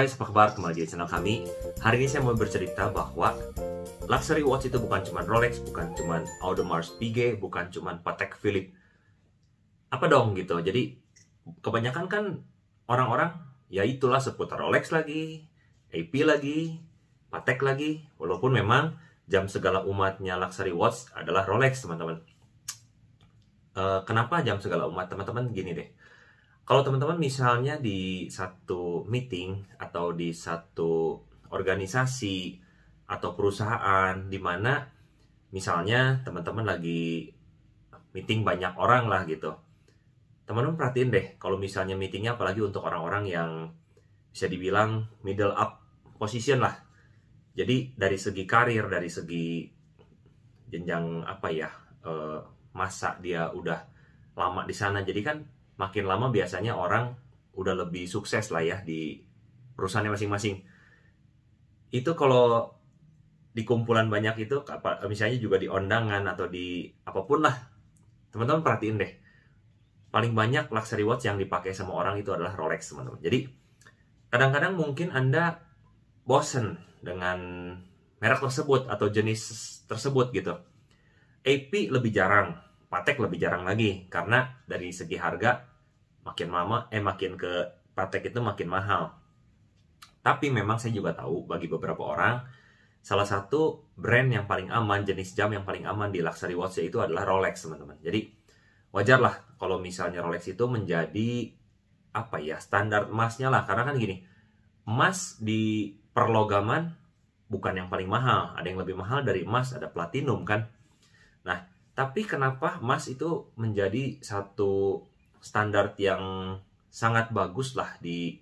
Hai, apa kabar? Kembali di channel kami. Hari ini saya mau bercerita bahwa luxury watch itu bukan cuma Rolex, bukan cuma Audemars Piguet, bukan cuma Patek Philippe. Apa dong gitu. Jadi kebanyakan kan orang-orang ya itulah seputar Rolex lagi, AP lagi, Patek lagi, walaupun memang jam segala umatnya luxury watch adalah Rolex, teman-teman. Uh, kenapa jam segala umat teman-teman gini deh? Kalau teman-teman misalnya di satu meeting atau di satu organisasi atau perusahaan di mana misalnya teman-teman lagi meeting banyak orang lah gitu. Teman-teman perhatiin deh kalau misalnya meetingnya apalagi untuk orang-orang yang bisa dibilang middle up position lah. Jadi dari segi karir, dari segi jenjang apa ya eh, masa dia udah lama di sana. Jadi kan makin lama biasanya orang udah lebih sukses lah ya di perusahaannya masing-masing. Itu kalau di kumpulan banyak itu misalnya juga di undangan atau di apapun lah. Teman-teman perhatiin deh. Paling banyak luxury watch yang dipakai sama orang itu adalah Rolex, teman-teman. Jadi kadang-kadang mungkin Anda bosen dengan merek tersebut atau jenis tersebut gitu. AP lebih jarang, Patek lebih jarang lagi karena dari segi harga makin lama eh makin ke Patek itu makin mahal. Tapi memang saya juga tahu bagi beberapa orang salah satu brand yang paling aman jenis jam yang paling aman di luxury watch itu adalah Rolex teman-teman. Jadi wajarlah kalau misalnya Rolex itu menjadi apa ya standar emasnya lah karena kan gini emas di perlogaman bukan yang paling mahal ada yang lebih mahal dari emas ada platinum kan tapi kenapa emas itu menjadi satu standar yang sangat bagus lah di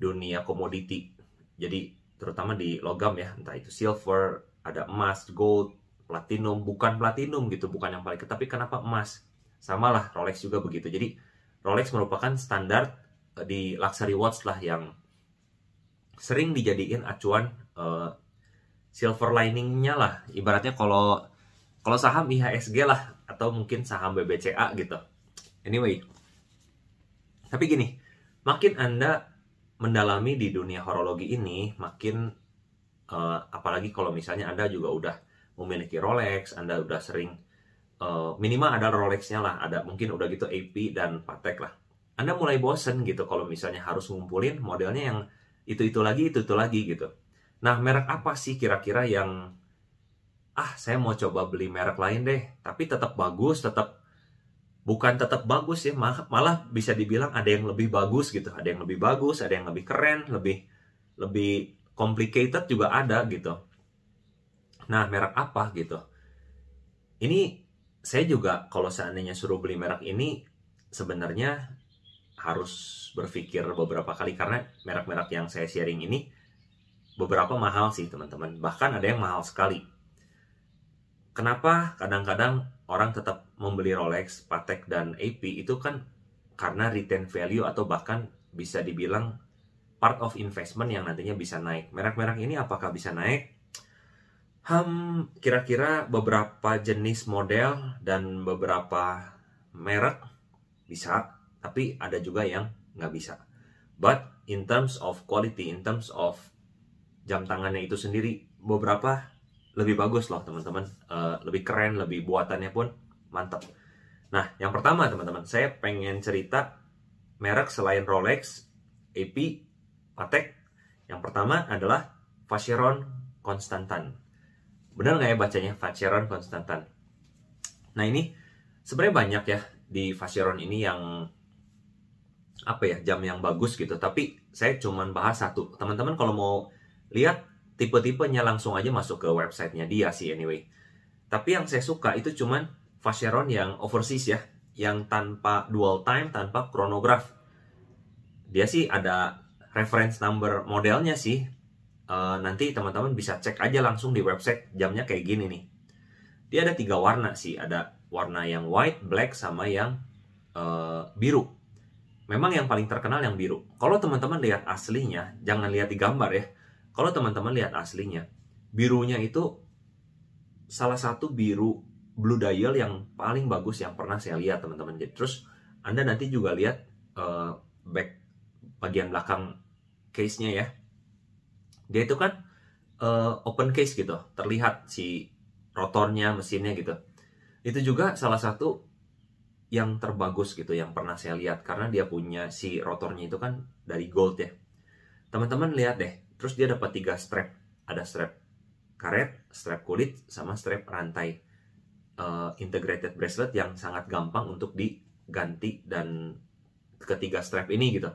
dunia komoditi. Jadi terutama di logam ya, entah itu silver, ada emas, gold, platinum, bukan platinum gitu, bukan yang paling tapi kenapa emas? Sama lah Rolex juga begitu. Jadi Rolex merupakan standar eh, di luxury watch lah yang sering dijadiin acuan uh, silver liningnya lah. Ibaratnya kalau kalau saham IHSG lah atau mungkin saham BBCA gitu anyway tapi gini makin anda mendalami di dunia horologi ini makin uh, apalagi kalau misalnya anda juga udah memiliki Rolex anda udah sering uh, minimal ada Rolexnya lah ada mungkin udah gitu AP dan Patek lah anda mulai bosen gitu kalau misalnya harus ngumpulin modelnya yang itu itu lagi itu itu lagi gitu nah merek apa sih kira-kira yang ah saya mau coba beli merek lain deh tapi tetap bagus tetap bukan tetap bagus ya malah, malah bisa dibilang ada yang lebih bagus gitu ada yang lebih bagus ada yang lebih keren lebih lebih complicated juga ada gitu nah merek apa gitu ini saya juga kalau seandainya suruh beli merek ini sebenarnya harus berpikir beberapa kali karena merek-merek yang saya sharing ini beberapa mahal sih teman-teman bahkan ada yang mahal sekali kenapa kadang-kadang orang tetap membeli Rolex, Patek, dan AP itu kan karena retain value atau bahkan bisa dibilang part of investment yang nantinya bisa naik. Merek-merek ini apakah bisa naik? Hmm, kira-kira beberapa jenis model dan beberapa merek bisa, tapi ada juga yang nggak bisa. But in terms of quality, in terms of jam tangannya itu sendiri, beberapa lebih bagus loh teman-teman uh, lebih keren lebih buatannya pun mantap nah yang pertama teman-teman saya pengen cerita merek selain Rolex AP Patek yang pertama adalah Vacheron Constantin benar nggak ya bacanya Vacheron Constantin nah ini sebenarnya banyak ya di Vacheron ini yang apa ya jam yang bagus gitu tapi saya cuman bahas satu teman-teman kalau mau lihat tipe-tipenya langsung aja masuk ke websitenya dia sih anyway. Tapi yang saya suka itu cuman Vacheron yang overseas ya, yang tanpa dual time, tanpa kronograf. Dia sih ada reference number modelnya sih. E, nanti teman-teman bisa cek aja langsung di website jamnya kayak gini nih. Dia ada tiga warna sih, ada warna yang white, black, sama yang e, biru. Memang yang paling terkenal yang biru. Kalau teman-teman lihat aslinya, jangan lihat di gambar ya kalau teman-teman lihat aslinya, birunya itu salah satu biru blue dial yang paling bagus yang pernah saya lihat teman-teman. Jadi terus Anda nanti juga lihat uh, back bagian belakang case-nya ya. Dia itu kan uh, open case gitu, terlihat si rotornya, mesinnya gitu. Itu juga salah satu yang terbagus gitu yang pernah saya lihat karena dia punya si rotornya itu kan dari gold ya. Teman-teman lihat deh, Terus dia dapat tiga strap. Ada strap karet, strap kulit, sama strap rantai. Uh, integrated bracelet yang sangat gampang untuk diganti dan ketiga strap ini gitu.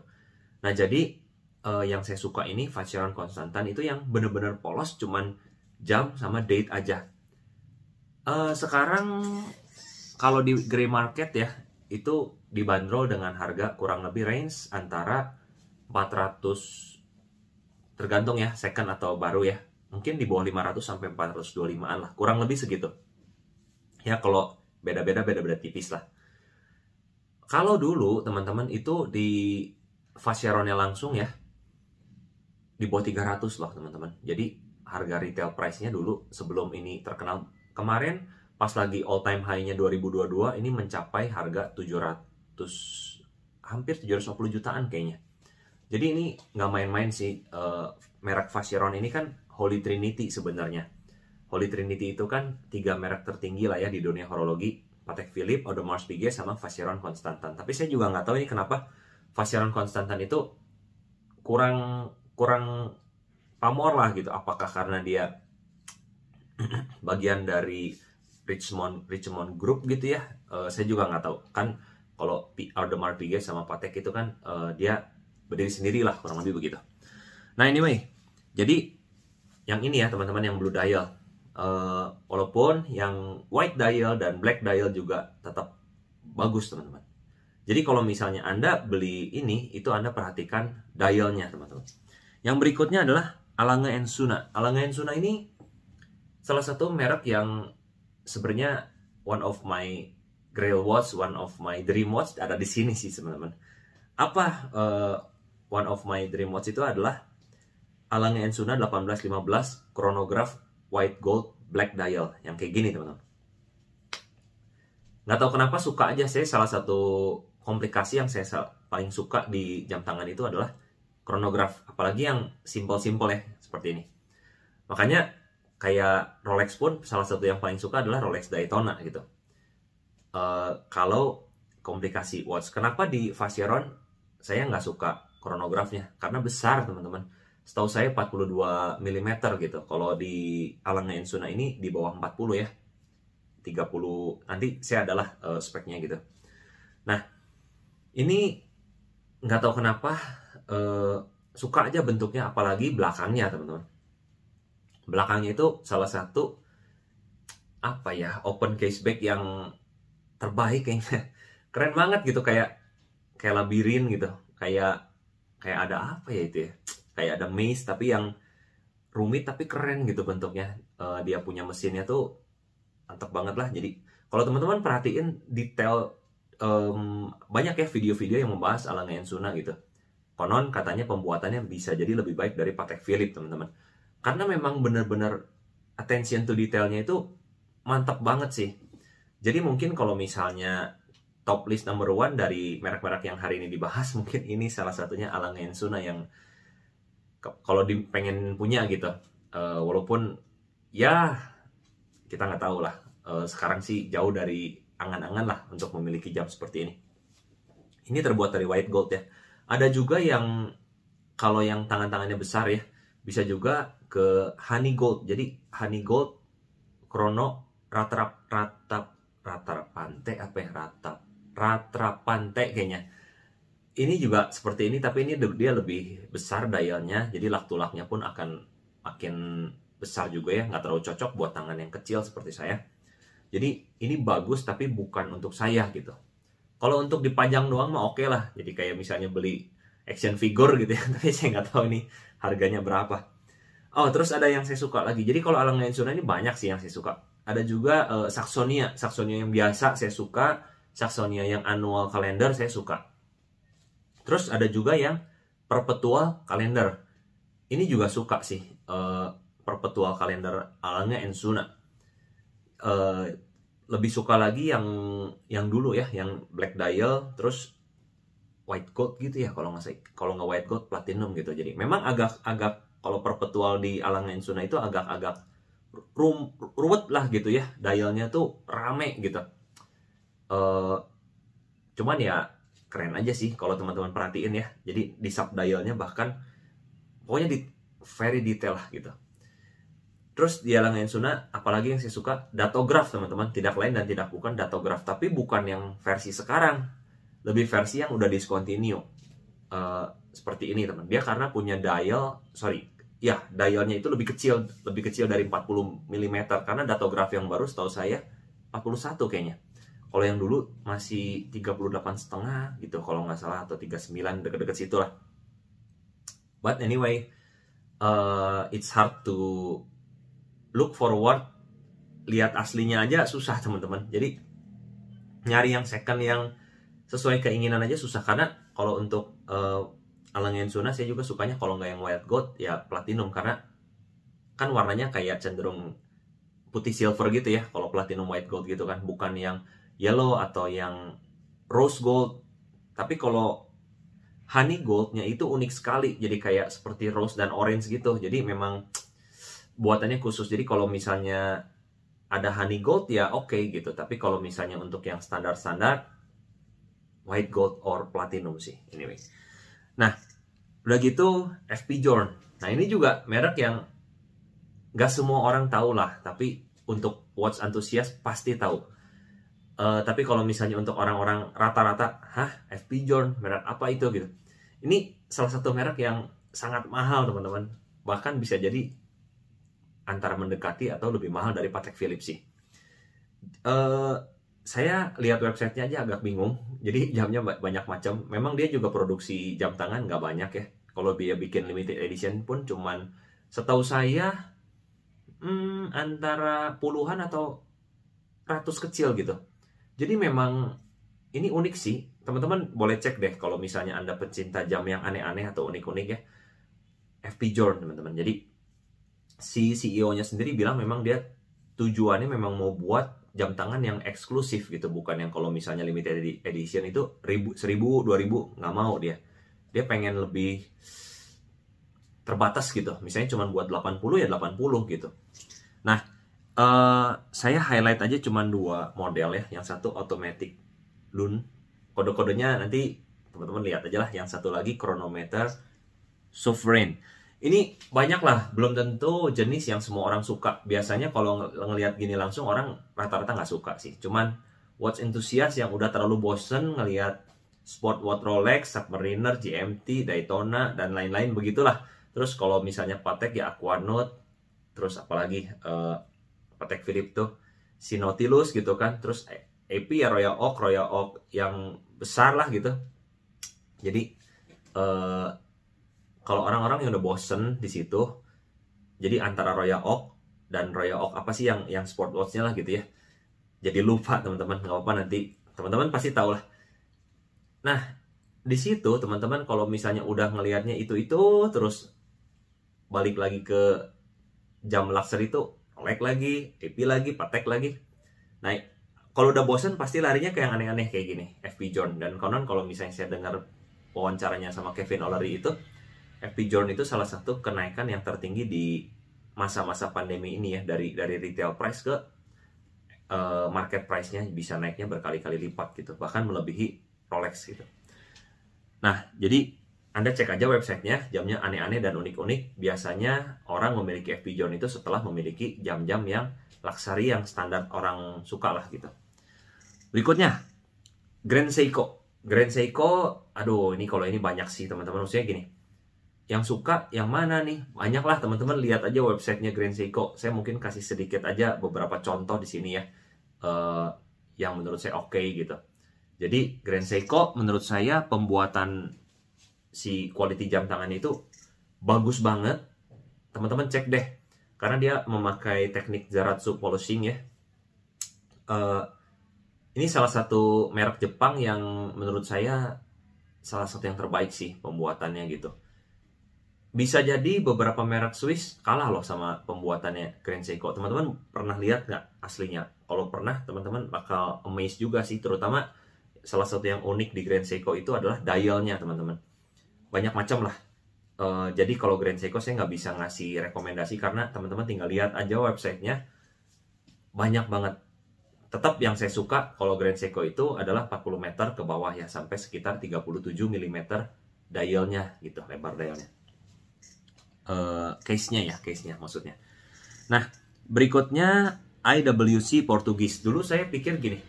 Nah jadi uh, yang saya suka ini Vacheron Constantan itu yang benar-benar polos cuman jam sama date aja. Uh, sekarang kalau di grey market ya itu dibanderol dengan harga kurang lebih range antara 400 tergantung ya second atau baru ya mungkin di bawah 500 sampai 425an lah kurang lebih segitu ya kalau beda-beda beda-beda tipis lah kalau dulu teman-teman itu di Fasheronnya langsung ya di bawah 300 loh teman-teman jadi harga retail price-nya dulu sebelum ini terkenal kemarin pas lagi all time high-nya 2022 ini mencapai harga 700 hampir 750 jutaan kayaknya jadi ini nggak main-main sih uh, merek Vacheron ini kan Holy Trinity sebenarnya. Holy Trinity itu kan tiga merek tertinggi lah ya di dunia horologi. Patek Philippe, Audemars Piguet, sama Vacheron Constantin. Tapi saya juga nggak tahu ini kenapa Vacheron Constantin itu kurang kurang pamor lah gitu. Apakah karena dia bagian dari Richmond Richmond Group gitu ya? Uh, saya juga nggak tahu. Kan kalau Audemars Piguet sama Patek itu kan uh, dia berdiri sendiri lah kurang lebih begitu. Nah ini anyway, jadi yang ini ya teman-teman yang blue dial. Uh, walaupun yang white dial dan black dial juga tetap bagus teman-teman. Jadi kalau misalnya Anda beli ini, itu Anda perhatikan dialnya teman-teman. Yang berikutnya adalah Alanga Ensuna. Alanga Ensuna ini salah satu merek yang sebenarnya one of my grail watch, one of my dream watch ada di sini sih teman-teman. Apa uh, one of my dream watch itu adalah Alang Ensuna 1815 chronograph white gold black dial yang kayak gini teman-teman. Nggak tahu kenapa suka aja saya salah satu komplikasi yang saya paling suka di jam tangan itu adalah chronograph, apalagi yang simple-simple ya seperti ini. Makanya kayak Rolex pun salah satu yang paling suka adalah Rolex Daytona gitu. Uh, kalau komplikasi watch, kenapa di Vacheron saya nggak suka kronografnya karena besar teman-teman setahu saya 42 mm gitu kalau di alangnya Insuna ini di bawah 40 ya 30 nanti saya adalah uh, speknya gitu nah ini nggak tahu kenapa uh, suka aja bentuknya apalagi belakangnya teman-teman belakangnya itu salah satu apa ya open case bag yang terbaik kayaknya keren banget gitu kayak kayak labirin gitu kayak kayak ada apa ya itu ya kayak ada maze tapi yang rumit tapi keren gitu bentuknya uh, dia punya mesinnya tuh mantap banget lah jadi kalau teman-teman perhatiin detail um, banyak ya video-video yang membahas Alan Ensuna gitu konon katanya pembuatannya bisa jadi lebih baik dari Patek Philippe teman-teman karena memang benar-benar attention to detailnya itu mantap banget sih jadi mungkin kalau misalnya top list number one dari merek-merek yang hari ini dibahas mungkin ini salah satunya Alang Ensuna yang kalau pengen punya gitu uh, walaupun ya kita nggak tahu lah uh, sekarang sih jauh dari angan-angan lah untuk memiliki jam seperti ini ini terbuat dari white gold ya ada juga yang kalau yang tangan-tangannya besar ya bisa juga ke honey gold jadi honey gold Krono rata rata rata pantai apa ya rata Ratrapante kayaknya. Ini juga seperti ini tapi ini dia lebih besar dialnya jadi laktulaknya pun akan makin besar juga ya nggak terlalu cocok buat tangan yang kecil seperti saya. Jadi ini bagus tapi bukan untuk saya gitu. Kalau untuk dipanjang doang mah oke okay lah. Jadi kayak misalnya beli action figure gitu ya. Tapi saya nggak tahu ini harganya berapa. Oh terus ada yang saya suka lagi. Jadi kalau Alang alang ini banyak sih yang saya suka. Ada juga uh, Saxonia. Saxonia yang biasa saya suka Saxonia yang annual kalender saya suka. Terus ada juga yang perpetual kalender, Ini juga suka sih uh, perpetual kalender alanya Ensuna. Uh, eh, lebih suka lagi yang yang dulu ya, yang black dial terus white gold gitu ya kalau nggak kalau nggak white gold platinum gitu. Jadi memang agak agak kalau perpetual di Alanya Ensuna itu agak-agak ruwet lah gitu ya dialnya tuh rame gitu uh, cuman ya keren aja sih kalau teman-teman perhatiin ya jadi di sub dialnya bahkan pokoknya di very detail lah gitu Terus di Alang Suna, apalagi yang saya suka, datograf teman-teman, tidak lain dan tidak bukan datograf, tapi bukan yang versi sekarang, lebih versi yang udah discontinue. Uh, seperti ini teman, dia karena punya dial, sorry, ya dialnya itu lebih kecil, lebih kecil dari 40 mm, karena datograf yang baru setahu saya 41 kayaknya kalau yang dulu masih 38 setengah gitu kalau nggak salah atau 39 deket-deket situ lah but anyway uh, it's hard to look forward lihat aslinya aja susah teman-teman jadi nyari yang second yang sesuai keinginan aja susah karena kalau untuk uh, eh, Alangian saya juga sukanya kalau nggak yang white gold ya platinum karena kan warnanya kayak cenderung putih silver gitu ya kalau platinum white gold gitu kan bukan yang yellow atau yang rose gold. Tapi kalau honey goldnya itu unik sekali. Jadi kayak seperti rose dan orange gitu. Jadi memang buatannya khusus. Jadi kalau misalnya ada honey gold ya oke okay, gitu. Tapi kalau misalnya untuk yang standar-standar white gold or platinum sih. Anyway. Nah, udah gitu FP Jorn. Nah, ini juga merek yang gak semua orang tahu lah, tapi untuk watch antusias pasti tahu. Uh, tapi kalau misalnya untuk orang-orang rata-rata, hah FP John merek apa itu gitu. Ini salah satu merek yang sangat mahal teman-teman. Bahkan bisa jadi antara mendekati atau lebih mahal dari Patek Philippe sih. Uh, saya lihat websitenya aja agak bingung. Jadi jamnya banyak macam. Memang dia juga produksi jam tangan nggak banyak ya. Kalau dia bikin limited edition pun cuman setahu saya hmm, antara puluhan atau ratus kecil gitu jadi memang ini unik sih. Teman-teman boleh cek deh kalau misalnya Anda pecinta jam yang aneh-aneh atau unik-unik ya. FP Jorn teman-teman. Jadi si CEO-nya sendiri bilang memang dia tujuannya memang mau buat jam tangan yang eksklusif gitu. Bukan yang kalau misalnya limited edition itu ribu, seribu, dua ribu. Nggak mau dia. Dia pengen lebih terbatas gitu. Misalnya cuma buat 80 ya 80 gitu. Nah, Eh, saya highlight aja cuma dua model ya. Yang satu automatic loon. Kode-kodenya nanti teman-teman lihat aja lah. Yang satu lagi chronometer sovereign. Ini banyak lah, belum tentu jenis yang semua orang suka. Biasanya kalau ng ngelihat gini langsung orang rata-rata nggak suka sih. Cuman watch enthusiast yang udah terlalu bosen ngelihat sport watch Rolex, Submariner, GMT, Daytona, dan lain-lain begitulah. Terus kalau misalnya Patek ya Aquanaut, terus apalagi uh, Patek Philippe tuh si Nautilus gitu kan terus AP ya Royal Oak Royal Oak yang besar lah gitu jadi eh, kalau orang-orang yang udah bosen di situ jadi antara Royal Oak dan Royal Oak apa sih yang yang sport watchnya lah gitu ya jadi lupa teman-teman nggak apa-apa nanti teman-teman pasti tau lah nah di situ teman-teman kalau misalnya udah ngelihatnya itu itu terus balik lagi ke jam laser itu Leg lagi, EP lagi, patek lagi. Nah, kalau udah bosen pasti larinya kayak aneh-aneh kayak gini, FP John. Dan konon kalau misalnya saya dengar wawancaranya sama Kevin O'Leary itu, FP John itu salah satu kenaikan yang tertinggi di masa-masa pandemi ini ya dari dari retail price ke uh, market price-nya bisa naiknya berkali-kali lipat gitu bahkan melebihi Rolex gitu. Nah jadi anda cek aja websitenya, jamnya aneh-aneh dan unik-unik. Biasanya orang memiliki FP John itu setelah memiliki jam-jam yang laksari yang standar orang suka lah gitu. Berikutnya, Grand Seiko. Grand Seiko, aduh ini kalau ini banyak sih teman-teman. Maksudnya gini, yang suka yang mana nih? Banyak lah teman-teman, lihat aja websitenya Grand Seiko. Saya mungkin kasih sedikit aja beberapa contoh di sini ya. Uh, yang menurut saya oke okay, gitu. Jadi Grand Seiko menurut saya pembuatan si quality jam tangan itu bagus banget. Teman-teman cek deh, karena dia memakai teknik Zaratsu polishing ya. Uh, ini salah satu merek Jepang yang menurut saya salah satu yang terbaik sih pembuatannya gitu. Bisa jadi beberapa merek Swiss kalah loh sama pembuatannya Grand Seiko Teman-teman pernah lihat nggak aslinya? Kalau pernah, teman-teman bakal amazed juga sih. Terutama salah satu yang unik di Grand Seiko itu adalah dialnya, teman-teman banyak macam lah. Uh, jadi kalau Grand Seiko saya nggak bisa ngasih rekomendasi karena teman-teman tinggal lihat aja websitenya banyak banget. Tetap yang saya suka kalau Grand Seiko itu adalah 40 meter ke bawah ya sampai sekitar 37 mm dialnya gitu lebar dialnya. Uh, case-nya ya case-nya maksudnya. Nah berikutnya IWC Portugis. Dulu saya pikir gini,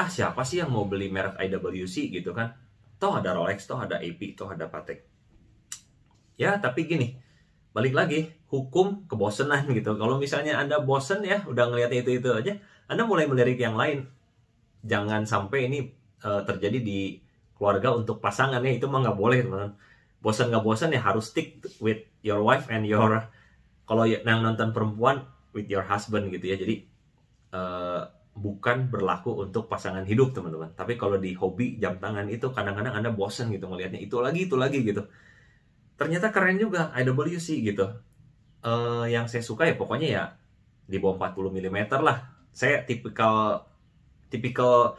ah siapa sih yang mau beli merek IWC gitu kan? toh ada Rolex, toh ada AP, toh ada Patek. Ya, tapi gini, balik lagi, hukum kebosenan gitu. Kalau misalnya Anda bosen ya, udah ngeliatnya itu-itu aja, Anda mulai melirik yang lain. Jangan sampai ini uh, terjadi di keluarga untuk pasangannya, itu mah nggak boleh, teman-teman. Bosen nggak bosen ya harus stick with your wife and your... Kalau yang nonton perempuan, with your husband gitu ya. Jadi, uh, bukan berlaku untuk pasangan hidup teman-teman. Tapi kalau di hobi jam tangan itu kadang-kadang Anda bosen gitu ngelihatnya itu lagi itu lagi gitu. Ternyata keren juga IWC gitu. Uh, yang saya suka ya pokoknya ya di bawah 40 mm lah. Saya tipikal tipikal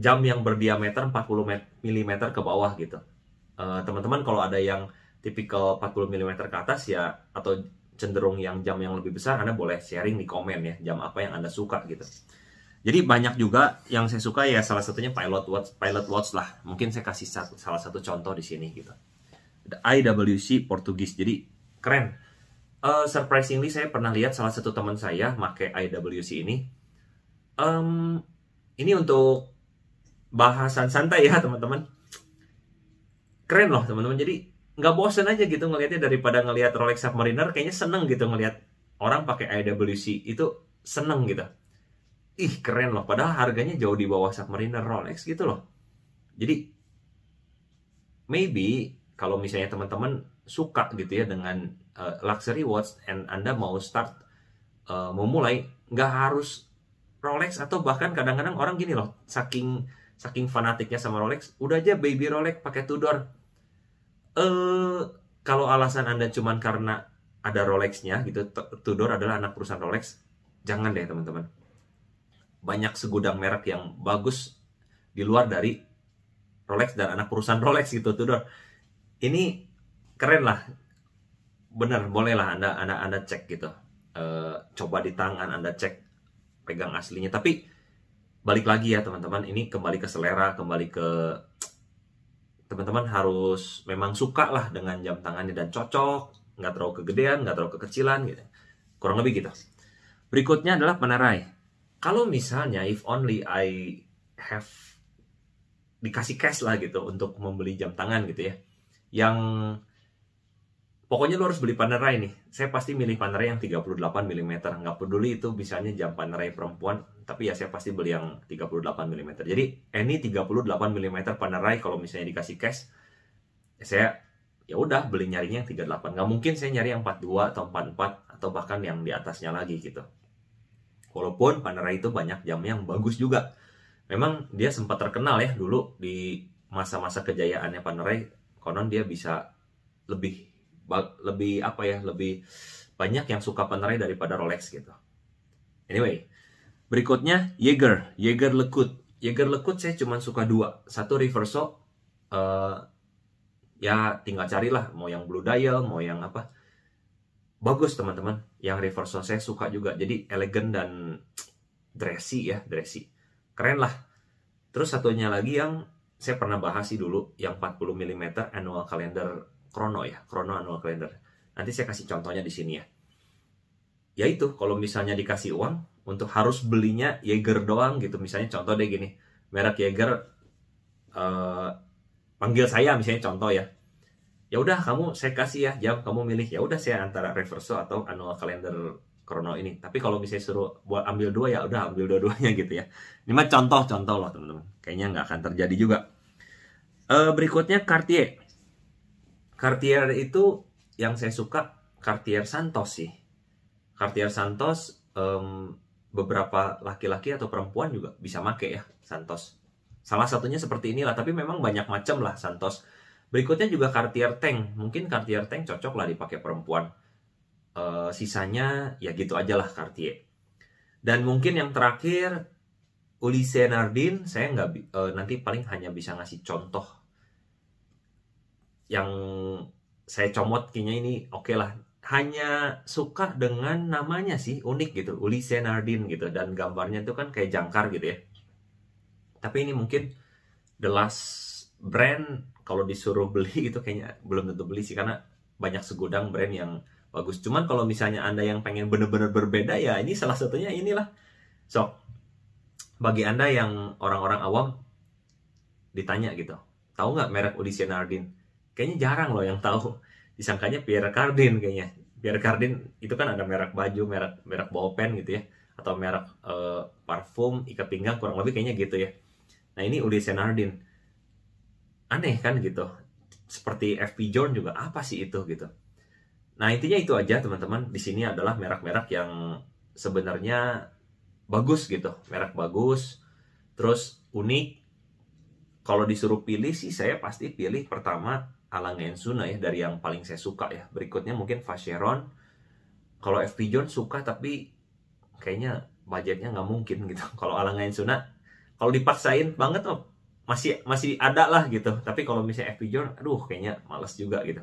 jam yang berdiameter 40 mm ke bawah gitu. Eh, teman-teman uh, teman -teman, kalau ada yang tipikal 40 mm ke atas ya atau cenderung yang jam yang lebih besar, Anda boleh sharing di komen ya, jam apa yang Anda suka gitu. Jadi banyak juga yang saya suka ya salah satunya pilot watch, pilot watch lah. Mungkin saya kasih satu, salah satu contoh di sini gitu. The IWC Portugis. Jadi keren. Uh, surprisingly saya pernah lihat salah satu teman saya pakai IWC ini. Um, ini untuk bahasan santai ya teman-teman. Keren loh teman-teman. Jadi nggak bosen aja gitu ngelihatnya daripada ngelihat Rolex Submariner kayaknya seneng gitu ngelihat orang pakai IWC itu seneng gitu ih keren loh padahal harganya jauh di bawah Submariner Rolex gitu loh jadi maybe kalau misalnya teman-teman suka gitu ya dengan uh, luxury watch and Anda mau start uh, memulai nggak harus Rolex atau bahkan kadang-kadang orang gini loh saking saking fanatiknya sama Rolex udah aja baby Rolex pakai Tudor eh kalau alasan Anda cuma karena ada Rolex-nya gitu, Tudor adalah anak perusahaan Rolex, jangan deh teman-teman. Banyak segudang merek yang bagus di luar dari Rolex dan anak perusahaan Rolex gitu Tudor. Ini keren lah, bener bolehlah Anda Anda Anda cek gitu. E, coba di tangan Anda cek pegang aslinya. Tapi balik lagi ya teman-teman, ini kembali ke selera, kembali ke teman-teman harus memang suka lah dengan jam tangannya dan cocok, nggak terlalu kegedean, nggak terlalu kekecilan gitu. Kurang lebih gitu. Berikutnya adalah penerai. Kalau misalnya if only I have dikasih cash lah gitu untuk membeli jam tangan gitu ya. Yang Pokoknya lo harus beli Panerai nih. Saya pasti milih Panerai yang 38 mm. Nggak peduli itu bisanya jam Panerai perempuan, tapi ya saya pasti beli yang 38 mm. Jadi any 38 mm Panerai kalau misalnya dikasih cash, saya ya udah beli nyarinya yang 38. Nggak mungkin saya nyari yang 42 atau 44 atau bahkan yang di atasnya lagi gitu. Walaupun Panerai itu banyak jam yang bagus juga. Memang dia sempat terkenal ya dulu di masa-masa kejayaannya Panerai, konon dia bisa lebih lebih apa ya lebih banyak yang suka penerai daripada Rolex gitu. Anyway, berikutnya Jaeger, Jaeger Lekut. Jaeger Lekut saya cuma suka dua, satu Reverso, uh, ya tinggal carilah mau yang Blue Dial, mau yang apa. Bagus teman-teman, yang Reverso saya suka juga. Jadi elegan dan dressy ya, dressy. Keren lah. Terus satunya lagi yang saya pernah bahas sih dulu, yang 40 mm annual calendar Krono ya, krono Annual Calendar. Nanti saya kasih contohnya di sini ya. Yaitu kalau misalnya dikasih uang untuk harus belinya Jaeger doang gitu. Misalnya contoh deh gini, merek Jaeger uh, eh, panggil saya misalnya contoh ya. Ya udah kamu saya kasih ya, jawab kamu milih. Ya udah saya antara Reverso atau Annual Calendar krono ini. Tapi kalau misalnya suruh buat ambil dua ya udah ambil dua-duanya gitu ya. Ini mah contoh-contoh loh teman-teman. Kayaknya nggak akan terjadi juga. Eh, berikutnya Cartier. Cartier itu yang saya suka Cartier Santos sih. Cartier Santos um, beberapa laki-laki atau perempuan juga bisa make ya Santos. Salah satunya seperti inilah, tapi memang banyak macam lah Santos. Berikutnya juga Cartier Tank. Mungkin Cartier Tank cocok lah dipakai perempuan. E, sisanya ya gitu aja lah Cartier. Dan mungkin yang terakhir Ulysse Nardin, saya nggak e, nanti paling hanya bisa ngasih contoh yang saya comot kayaknya ini oke okay lah hanya suka dengan namanya sih unik gitu Uli Senardin gitu dan gambarnya itu kan kayak jangkar gitu ya tapi ini mungkin the last brand kalau disuruh beli itu kayaknya belum tentu beli sih karena banyak segudang brand yang bagus cuman kalau misalnya anda yang pengen bener-bener berbeda ya ini salah satunya inilah so bagi anda yang orang-orang awam ditanya gitu tahu nggak merek Uli Senardin kayaknya jarang loh yang tahu disangkanya Pierre Cardin kayaknya Pierre Cardin itu kan ada merek baju merek merek bolpen gitu ya atau merek e, parfum ikat pinggang kurang lebih kayaknya gitu ya nah ini Uli Senardin aneh kan gitu seperti FP John juga apa sih itu gitu nah intinya itu aja teman-teman di sini adalah merek-merek yang sebenarnya bagus gitu merek bagus terus unik kalau disuruh pilih sih saya pasti pilih pertama ala Gensuna ya dari yang paling saya suka ya. Berikutnya mungkin Vacheron. Kalau FP John suka tapi kayaknya budgetnya nggak mungkin gitu. Kalau ala Gensuna kalau dipaksain banget oh, masih masih ada lah gitu. Tapi kalau misalnya FP John aduh kayaknya males juga gitu.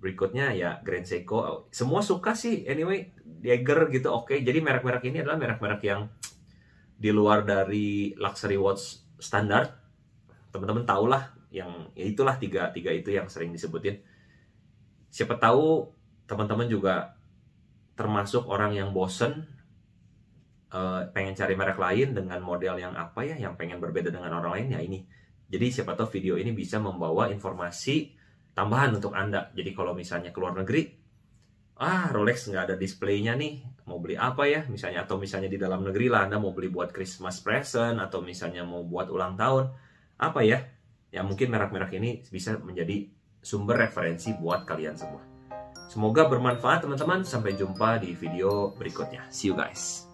Berikutnya ya Grand Seiko. Semua suka sih anyway Jagger gitu oke. Okay. Jadi merek-merek ini adalah merek-merek yang di luar dari luxury watch standar teman-teman tahulah yang ya itulah tiga tiga itu yang sering disebutin siapa tahu teman-teman juga termasuk orang yang bosen uh, pengen cari merek lain dengan model yang apa ya yang pengen berbeda dengan orang lain ya ini jadi siapa tahu video ini bisa membawa informasi tambahan untuk anda jadi kalau misalnya keluar negeri ah Rolex nggak ada displaynya nih mau beli apa ya misalnya atau misalnya di dalam negeri lah anda mau beli buat Christmas present atau misalnya mau buat ulang tahun apa ya ya mungkin merek-merek ini bisa menjadi sumber referensi buat kalian semua. Semoga bermanfaat teman-teman. Sampai jumpa di video berikutnya. See you guys.